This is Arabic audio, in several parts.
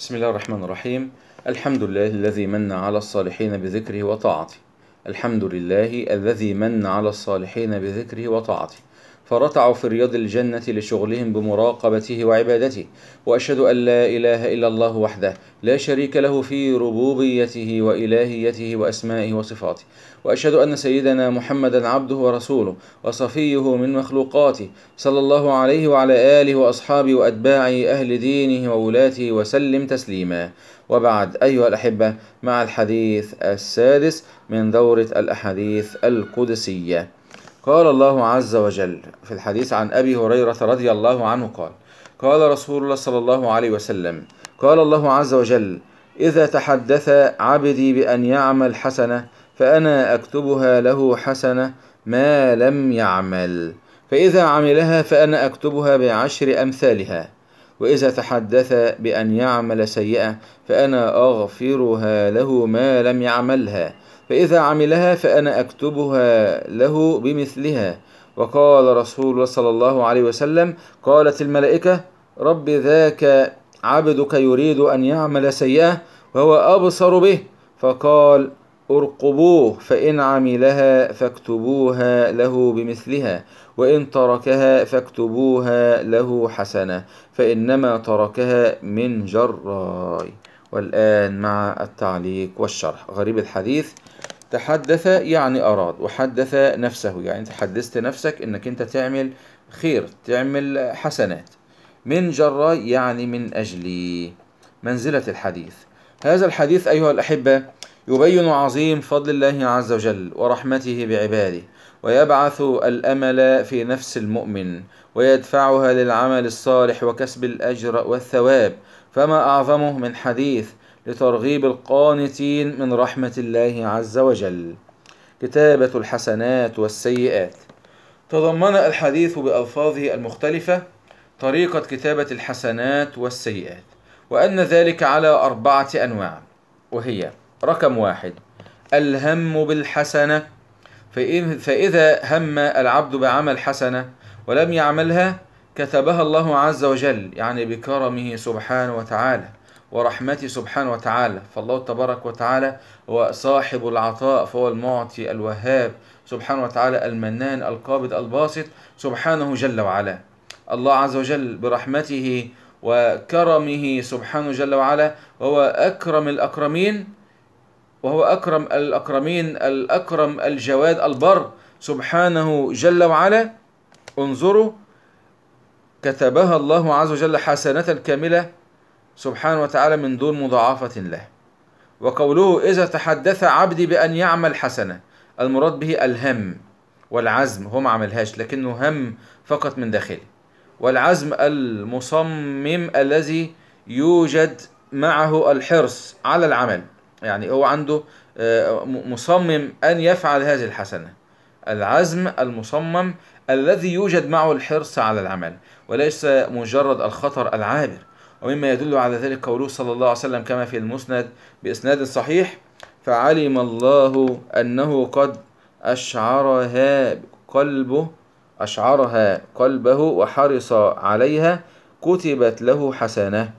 بسم الله الرحمن الرحيم الحمد لله الذي من على الصالحين بذكره وطاعته الحمد لله الذي من على الصالحين بذكره وطاعته فرتعوا في رياض الجنة لشغلهم بمراقبته وعبادته وأشهد أن لا إله إلا الله وحده لا شريك له في ربوبيته وإلهيته وأسمائه وصفاته وأشهد أن سيدنا محمدا عبده ورسوله وصفيه من مخلوقاته صلى الله عليه وعلى آله وأصحابه وأتباعه أهل دينه وولاته وسلم تسليما وبعد أيها الأحبة مع الحديث السادس من دورة الأحاديث القدسية قال الله عز وجل في الحديث عن أبي هريرة رضي الله عنه قال قال رسول الله صلى الله عليه وسلم قال الله عز وجل إذا تحدث عبدي بأن يعمل حسنة فأنا أكتبها له حسنة ما لم يعمل فإذا عملها فأنا أكتبها بعشر أمثالها وإذا تحدث بأن يعمل سيئة فأنا أغفرها له ما لم يعملها فإذا عملها فأنا أكتبها له بمثلها وقال رسول صلى الله عليه وسلم قالت الملائكة رب ذاك عبدك يريد أن يعمل سيئة وهو أبصر به فقال ارقبوه فإن عملها فاكتبوها له بمثلها وإن تركها فاكتبوها له حسنة فإنما تركها من جراي والآن مع التعليق والشرح غريب الحديث تحدث يعني أراد وحدث نفسه يعني أنت حدثت نفسك أنك أنت تعمل خير تعمل حسنات من جرى يعني من أجل منزلة الحديث هذا الحديث أيها الأحبة يبين عظيم فضل الله عز وجل ورحمته بعباده ويبعث الأمل في نفس المؤمن ويدفعها للعمل الصالح وكسب الأجر والثواب فما أعظمه من حديث لترغيب القانتين من رحمة الله عز وجل كتابة الحسنات والسيئات تضمن الحديث بألفاظه المختلفة طريقة كتابة الحسنات والسيئات وأن ذلك على أربعة أنواع وهي رقم واحد الهم بالحسنة فإذا هم العبد بعمل حسنة ولم يعملها كتبها الله عز وجل يعني بكرمه سبحانه وتعالى ورحمته سبحانه وتعالى فالله تبارك وتعالى هو صاحب العطاء فهو المعطي الوهاب سبحانه وتعالى المنان القابض الباسط سبحانه جل وعلا الله عز وجل برحمته وكرمه سبحانه جل وعلا وهو أكرم الأكرمين وهو أكرم الأكرمين الأكرم الجواد البر سبحانه جل وعلا انظروا كتبها الله عز وجل حسنة كاملة سبحانه وتعالى من دون مضاعفة له وقوله إذا تحدث عبدي بأن يعمل حسنة المراد به الهم والعزم هو ما عملهاش لكنه هم فقط من داخله والعزم المصمم الذي يوجد معه الحرص على العمل يعني هو عنده آه، مصمم أن يفعل هذه الحسنة العزم المصمم الذي يوجد معه الحرص على العمل وليس مجرد الخطر العابر ومما يدل على ذلك قوله صلى الله عليه وسلم كما في المسند بإسناد صحيح فعلم الله أنه قد أشعرها قلبه أشعرها قلبه وحرص عليها كتبت له حسنة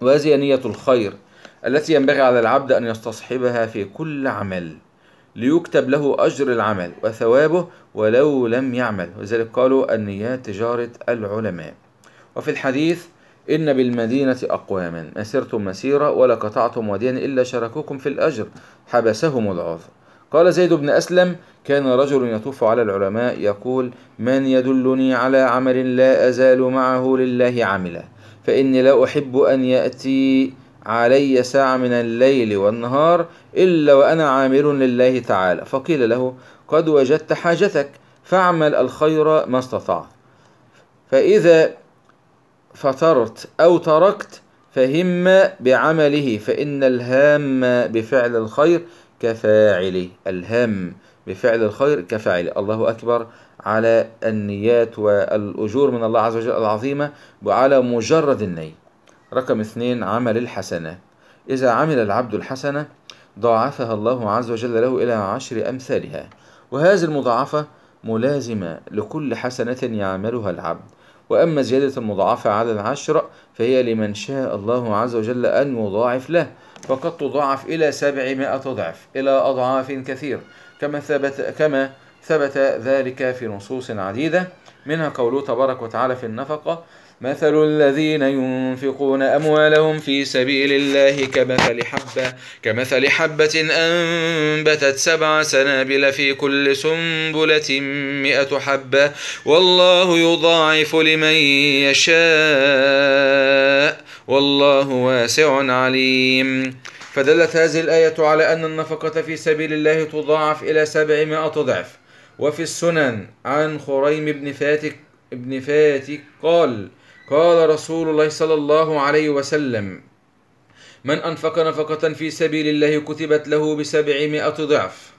وهذه نية الخير التي ينبغي على العبد أن يستصحبها في كل عمل ليكتب له أجر العمل وثوابه ولو لم يعمل وذلك قالوا النيات تجارة العلماء وفي الحديث إن بالمدينة أقواما مسرتم مسيرة ولا قطعتم واديا إلا شاركوكم في الأجر حبسهم العرض قال زيد بن أسلم كان رجل يطوف على العلماء يقول من يدلني على عمل لا أزال معه لله عمله فإني لا أحب أن يأتي علي ساعة من الليل والنهار إلا وأنا عامل لله تعالى فقيل له قد وجدت حاجتك فاعمل الخير ما استطعت فإذا فطرت أو تركت فهم بعمله فإن الهام بفعل الخير كفاعله الهام بفعل الخير كفاعله الله أكبر على النيات والأجور من الله عز وجل العظيمة وعلى مجرد النية رقم اثنين عمل الحسنات إذا عمل العبد الحسنة ضاعفها الله عز وجل له إلى عشر أمثالها وهذه المضاعفة ملازمة لكل حسنة يعملها العبد وأما زيادة المضاعفة على العشرة فهي لمن شاء الله عز وجل أن يضاعف له فقد تضاعف إلى سبعمائة ضعف إلى أضعاف كثير كما ثبت, كما ثبت ذلك في نصوص عديدة منها قوله تبارك وتعالى في النفقة مثل الذين ينفقون أموالهم في سبيل الله كمثل حبة كمثل حبة أنبتت سبع سنابل في كل سنبلة مئة حبة والله يضاعف لمن يشاء والله واسع عليم فدلت هذه الآية على أن النفقة في سبيل الله تضاعف إلى سبعمائة ضعف وفي السنن عن خريم بن فاتك ابن فاتك قال قال رسول الله صلى الله عليه وسلم من أنفق نفقة في سبيل الله كتبت له بسبعمائة ضعف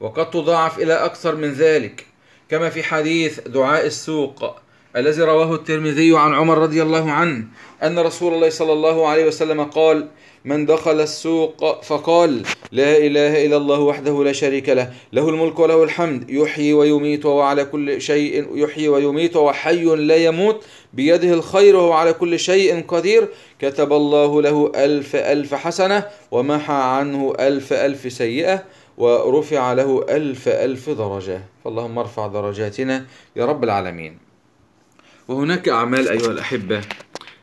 وقد تضاعف إلى أكثر من ذلك كما في حديث دعاء السوق الذي رواه الترمذي عن عمر رضي الله عنه أن رسول الله صلى الله عليه وسلم قال من دخل السوق فقال لا إله إلا الله وحده لا شريك له له الملك وله الحمد يحيي ويميت وهو على كل شيء يحيي ويميت وهو حي لا يموت بيده الخير وهو على كل شيء قدير كتب الله له ألف ألف حسنة ومحى عنه ألف ألف سيئة ورفع له ألف ألف درجة فاللهم ارفع درجاتنا يا رب العالمين وهناك أعمال أيها الأحبة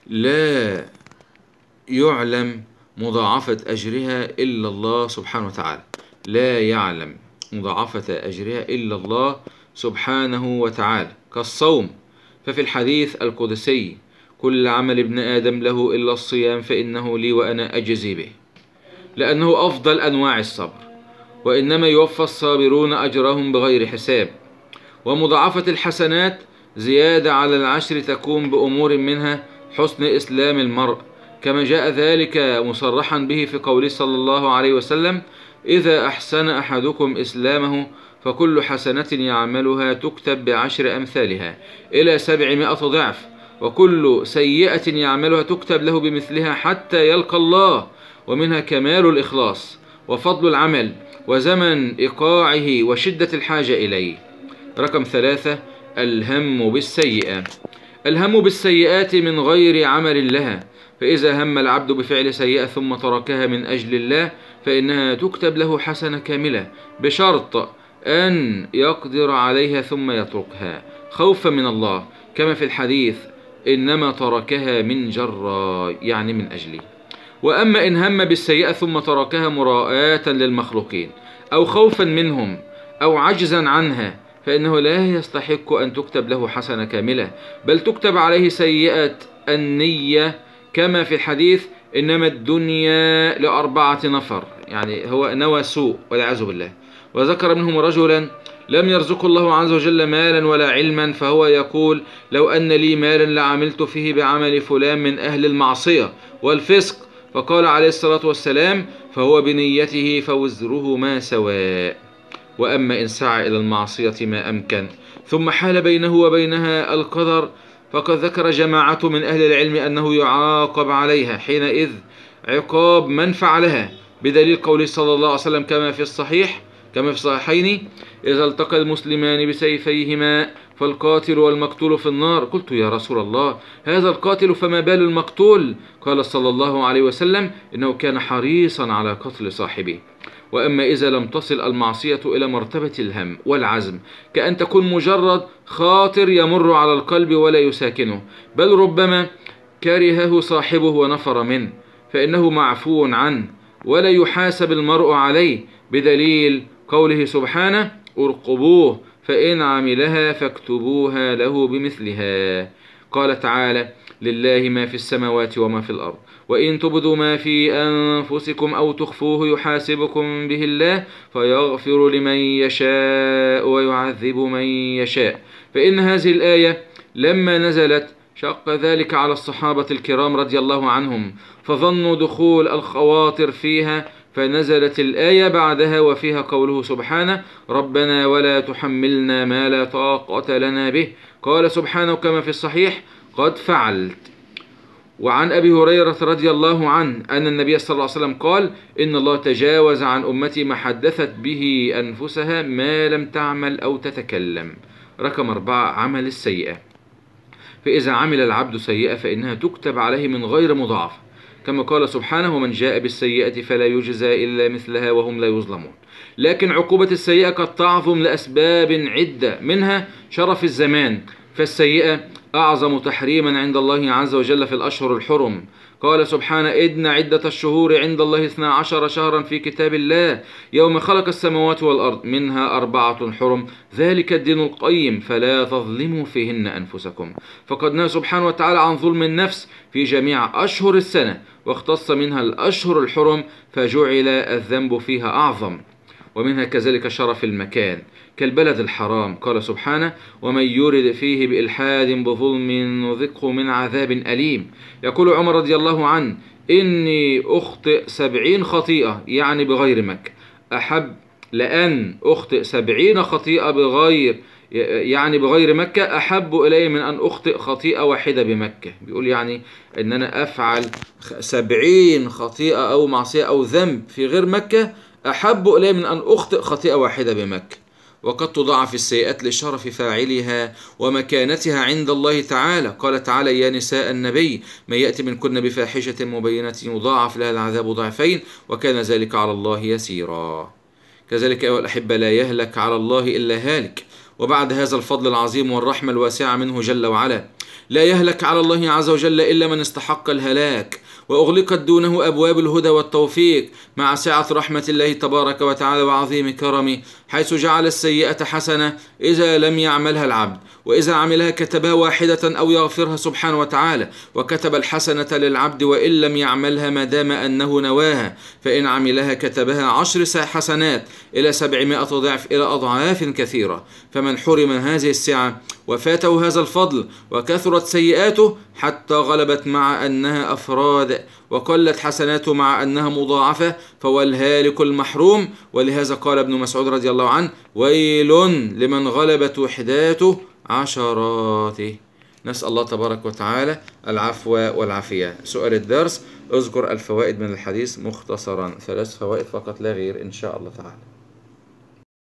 لا يعلم مضاعفة أجرها إلا الله سبحانه وتعالى لا يعلم مضاعفة أجرها إلا الله سبحانه وتعالى كالصوم ففي الحديث القدسي كل عمل ابن آدم له إلا الصيام فإنه لي وأنا أجزي به لأنه أفضل أنواع الصبر وإنما يوفى الصابرون أجرهم بغير حساب ومضاعفة الحسنات زيادة على العشر تكون بأمور منها حسن إسلام المرء كما جاء ذلك مصرحا به في قوله صلى الله عليه وسلم إذا أحسن أحدكم إسلامه فكل حسنة يعملها تكتب بعشر أمثالها إلى سبعمائة ضعف وكل سيئة يعملها تكتب له بمثلها حتى يلقى الله ومنها كمال الإخلاص وفضل العمل وزمن إيقاعه وشدة الحاجة إليه رقم ثلاثة الهم بالسيئة الهم بالسيئات من غير عمل لها فإذا هم العبد بفعل سيئة ثم تركها من أجل الله فإنها تكتب له حسنة كاملة بشرط أن يقدر عليها ثم يتركها خوفا من الله كما في الحديث إنما تركها من جرى يعني من أجلي وأما إن هم بالسيئة ثم تركها مراءة للمخلوقين أو خوفا منهم أو عجزا عنها فإنه لا يستحق أن تكتب له حسنة كاملة بل تكتب عليه سيئة النية كما في الحديث إنما الدنيا لأربعة نفر يعني هو نوى سوء والعياذ بالله وذكر منهم رجلا لم يرزقه الله عز وجل مالا ولا علما فهو يقول لو أن لي مالا لعملت فيه بعمل فلان من أهل المعصية والفسق فقال عليه الصلاة والسلام فهو بنيته فوزرهما سواء وأما إن سعى إلى المعصية ما أمكن ثم حال بينه وبينها القدر فقد ذكر جماعة من أهل العلم أنه يعاقب عليها حينئذ عقاب من فعلها بدليل قوله صلى الله عليه وسلم كما في الصحيح كما في الصحيحين إذا التقى المسلمان بسيفيهما فالقاتل والمقتول في النار قلت يا رسول الله هذا القاتل فما بال المقتول قال صلى الله عليه وسلم إنه كان حريصا على قتل صاحبه وأما إذا لم تصل المعصية إلى مرتبة الهم والعزم كأن تكون مجرد خاطر يمر على القلب ولا يساكنه بل ربما كرهه صاحبه ونفر منه فإنه معفو عنه ولا يحاسب المرء عليه بدليل قوله سبحانه ارقبوه فإن عملها فاكتبوها له بمثلها قال تعالى لله ما في السماوات وما في الأرض وإن تبدوا ما في أنفسكم أو تخفوه يحاسبكم به الله فيغفر لمن يشاء ويعذب من يشاء فإن هذه الآية لما نزلت شق ذلك على الصحابة الكرام رضي الله عنهم فظنوا دخول الخواطر فيها فنزلت الآية بعدها وفيها قوله سبحانه ربنا ولا تحملنا ما لا طاقة لنا به قال سبحانه كما في الصحيح قد فعلت وعن أبي هريرة رضي الله عنه أن النبي صلى الله عليه وسلم قال إن الله تجاوز عن أمتي ما حدثت به أنفسها ما لم تعمل أو تتكلم رقم أربعة عمل السيئة فإذا عمل العبد سيئة فإنها تكتب عليه من غير مضاعفة كما قال سبحانه ومن جاء بالسيئة فلا يجزى إلا مثلها وهم لا يظلمون لكن عقوبة السيئة قد تعظم لأسباب عدة منها شرف الزمان فالسيئة أعظم تحريما عند الله عز وجل في الأشهر الحرم قال سبحانه إن عدة الشهور عند الله اثنا عشر شهرا في كتاب الله يوم خلق السماوات والأرض منها أربعة حرم ذلك الدين القيم فلا تظلموا فيهن أنفسكم فقد نهى سبحانه وتعالى عن ظلم النفس في جميع أشهر السنة واختص منها الأشهر الحرم فجعل الذنب فيها أعظم ومنها كذلك شرف المكان كالبلد الحرام قال سبحانه ومن يرد فيه بإلحاد بظلم نذقه من عذاب أليم يقول عمر رضي الله عنه إني أخطئ سبعين خطيئة يعني بغير مكة أحب لأن أخطئ سبعين خطيئة بغير يعني بغير مكة أحب إلي من أن أخطئ خطيئة واحدة بمكة بيقول يعني أن أنا أفعل سبعين خطيئة أو معصية أو ذنب في غير مكة أحب إلي من أن أخطئ خطيئة واحدة بمكة وقد تضاعف السيئات لشرف فاعلها ومكانتها عند الله تعالى قال تعالى يا نساء النبي من يأتي منكن بفاحشة مبينة يضاعف لها العذاب ضعفين وكان ذلك على الله يسيرا كذلك أيها الأحبة لا يهلك على الله إلا هالك وبعد هذا الفضل العظيم والرحمة الواسعة منه جل وعلا لا يهلك على الله عز وجل إلا من استحق الهلاك واغلقت دونه ابواب الهدى والتوفيق مع سعه رحمه الله تبارك وتعالى وعظيم كرمه حيث جعل السيئه حسنه اذا لم يعملها العبد واذا عملها كتبها واحده او يغفرها سبحانه وتعالى وكتب الحسنه للعبد وان لم يعملها ما دام انه نواها فان عملها كتبها عشر حسنات الى سبعمائه ضعف الى اضعاف كثيره فمن حرم هذه السعه وفاته هذا الفضل وكثرت سيئاته حتى غلبت مع أنها أفراد وقلت حسناته مع أنها مضاعفة فهو الهالك المحروم ولهذا قال ابن مسعود رضي الله عنه ويل لمن غلبت وحداته عشراته نسأل الله تبارك وتعالى العفو والعافية سؤال الدرس اذكر الفوائد من الحديث مختصرا ثلاث فوائد فقط لا غير إن شاء الله تعالى